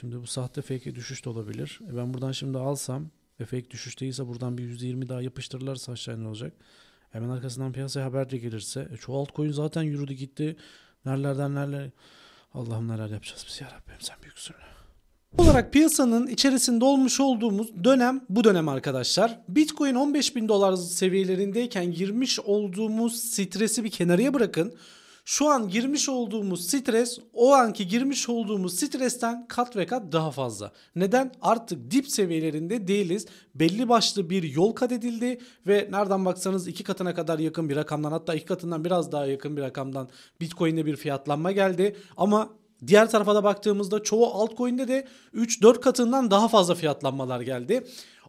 Şimdi bu sahte fake'e düşüş de olabilir. E ben buradan şimdi alsam ve fake düşüşteyse buradan bir %20 daha yapıştırırlarsa aşağı ne olacak? Hemen arkasından piyasaya haber de gelirse. E çoğu altcoin zaten yürüdü gitti. Nerelerden nerelere. Allah'ım neler yapacağız biz ya Rabbim sen büyüksün olarak piyasanın içerisinde olmuş olduğumuz dönem bu dönem arkadaşlar. Bitcoin 15 bin dolar seviyelerindeyken girmiş olduğumuz stresi bir kenarıya bırakın şu an girmiş olduğumuz stres o anki girmiş olduğumuz stresten kat ve kat daha fazla. Neden? Artık dip seviyelerinde değiliz. Belli başlı bir yol kat edildi ve nereden baksanız iki katına kadar yakın bir rakamdan hatta iki katından biraz daha yakın bir rakamdan Bitcoin'de bir fiyatlanma geldi. Ama Diğer tarafa da baktığımızda çoğu altcoin'de de 3-4 katından daha fazla fiyatlanmalar geldi.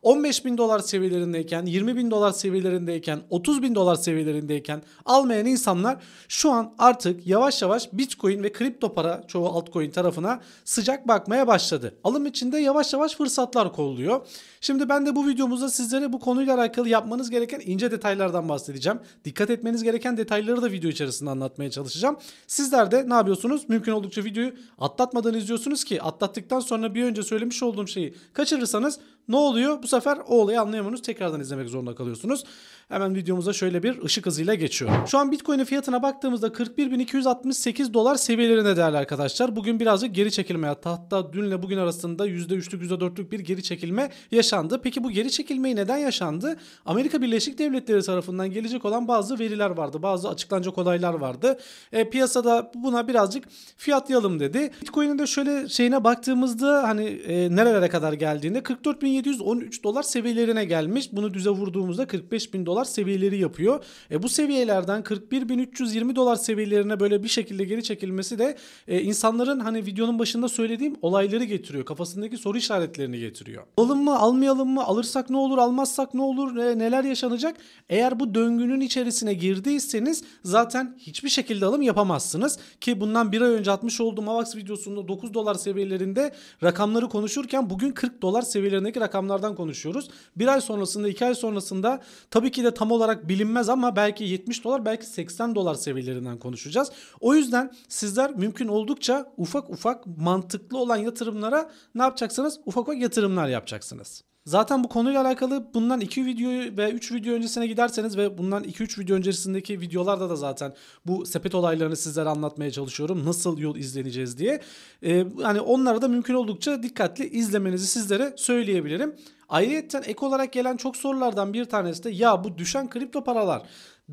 15 bin dolar seviyelerindeyken, 20 bin dolar seviyelerindeyken, 30 bin dolar seviyelerindeyken almayan insanlar şu an artık yavaş yavaş bitcoin ve kripto para çoğu altcoin tarafına sıcak bakmaya başladı. Alım içinde yavaş yavaş fırsatlar kolluyor. Şimdi ben de bu videomuzda sizlere bu konuyla alakalı yapmanız gereken ince detaylardan bahsedeceğim. Dikkat etmeniz gereken detayları da video içerisinde anlatmaya çalışacağım. Sizler de ne yapıyorsunuz? Mümkün oldukça videoyu atlatmadan izliyorsunuz ki atlattıktan sonra bir önce söylemiş olduğum şeyi kaçırırsanız ne oluyor? Bu sefer o olayı anlayamıyorsunuz. Tekrardan izlemek zorunda kalıyorsunuz. Hemen videomuza şöyle bir ışık hızıyla geçiyorum. Şu an Bitcoin'in fiyatına baktığımızda 41.268 dolar seviyelerine değerli arkadaşlar. Bugün birazcık geri çekilme yattı. Hatta dünle bugün arasında %3'lük %4'lük bir geri çekilme yaşandı. Peki bu geri çekilmeyi neden yaşandı? Amerika Birleşik Devletleri tarafından gelecek olan bazı veriler vardı. Bazı açıklanacak olaylar vardı. E, piyasada buna birazcık fiyatlayalım dedi. Bitcoin'in de şöyle şeyine baktığımızda hani e, nerelere kadar geldiğinde 44.000 4713 dolar seviyelerine gelmiş. Bunu düze vurduğumuzda 45 bin dolar seviyeleri yapıyor. E, bu seviyelerden 41.320 dolar seviyelerine böyle bir şekilde geri çekilmesi de e, insanların hani videonun başında söylediğim olayları getiriyor. Kafasındaki soru işaretlerini getiriyor. Alalım mı almayalım mı alırsak ne olur almazsak ne olur e, neler yaşanacak? Eğer bu döngünün içerisine girdiyseniz zaten hiçbir şekilde alım yapamazsınız. Ki bundan bir ay önce atmış olduğum Avax videosunda 9 dolar seviyelerinde rakamları konuşurken bugün 40 dolar seviyelerindeki rakamları rakamlardan konuşuyoruz. Bir ay sonrasında, iki ay sonrasında tabii ki de tam olarak bilinmez ama belki 70 dolar, belki 80 dolar seviyelerinden konuşacağız. O yüzden sizler mümkün oldukça ufak ufak mantıklı olan yatırımlara ne yapacaksınız? Ufak ufak yatırımlar yapacaksınız. Zaten bu konuyla alakalı bundan 2 video ve 3 video öncesine giderseniz ve bundan 2-3 video öncesindeki videolarda da zaten bu sepet olaylarını sizlere anlatmaya çalışıyorum. Nasıl yol izleneceğiz diye. Ee, hani onlara da mümkün oldukça dikkatli izlemenizi sizlere söyleyebilirim. Ayrıca ek olarak gelen çok sorulardan bir tanesi de ya bu düşen kripto paralar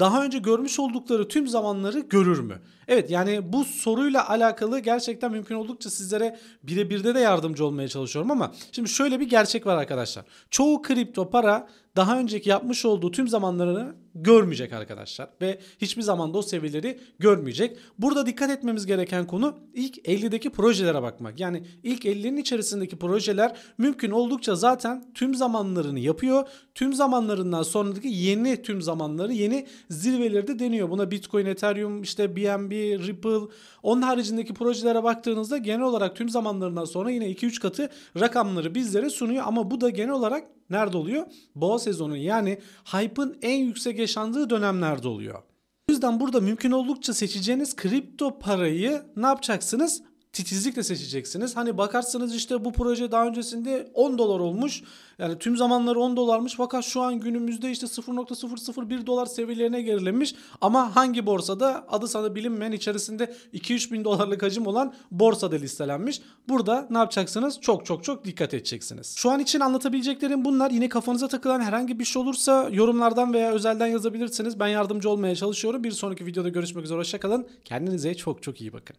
daha önce görmüş oldukları tüm zamanları görür mü? Evet yani bu soruyla alakalı gerçekten mümkün oldukça sizlere birebirde de yardımcı olmaya çalışıyorum ama şimdi şöyle bir gerçek var arkadaşlar. Çoğu kripto para daha önceki yapmış olduğu tüm zamanlarını görmeyecek arkadaşlar ve hiçbir zaman da o seviyeleri görmeyecek. Burada dikkat etmemiz gereken konu ilk 50'deki projelere bakmak. Yani ilk 50'nin içerisindeki projeler mümkün oldukça zaten tüm zamanlarını yapıyor. Tüm zamanlarından sonraki yeni tüm zamanları, yeni zirveleri de deniyor. Buna Bitcoin, Ethereum, işte BNB, Ripple onun haricindeki projelere baktığınızda genel olarak tüm zamanlarından sonra yine 2-3 katı rakamları bizlere sunuyor ama bu da genel olarak nerede oluyor? Boğa sezonu yani hype'ın en yüksek yaşandığı dönemlerde oluyor. O yüzden burada mümkün oldukça seçeceğiniz kripto parayı ne yapacaksınız? titizlikle seçeceksiniz. Hani bakarsınız işte bu proje daha öncesinde 10 dolar olmuş. Yani tüm zamanları 10 dolarmış fakat şu an günümüzde işte 0.001 dolar seviyelerine gerilemiş. Ama hangi borsada adı sana bilinmeyen içerisinde 2-3 bin dolarlık hacim olan borsada listelenmiş. Burada ne yapacaksınız? Çok çok çok dikkat edeceksiniz. Şu an için anlatabileceklerim bunlar. Yine kafanıza takılan herhangi bir şey olursa yorumlardan veya özelden yazabilirsiniz. Ben yardımcı olmaya çalışıyorum. Bir sonraki videoda görüşmek üzere. Hoşçakalın. Kendinize çok çok iyi bakın.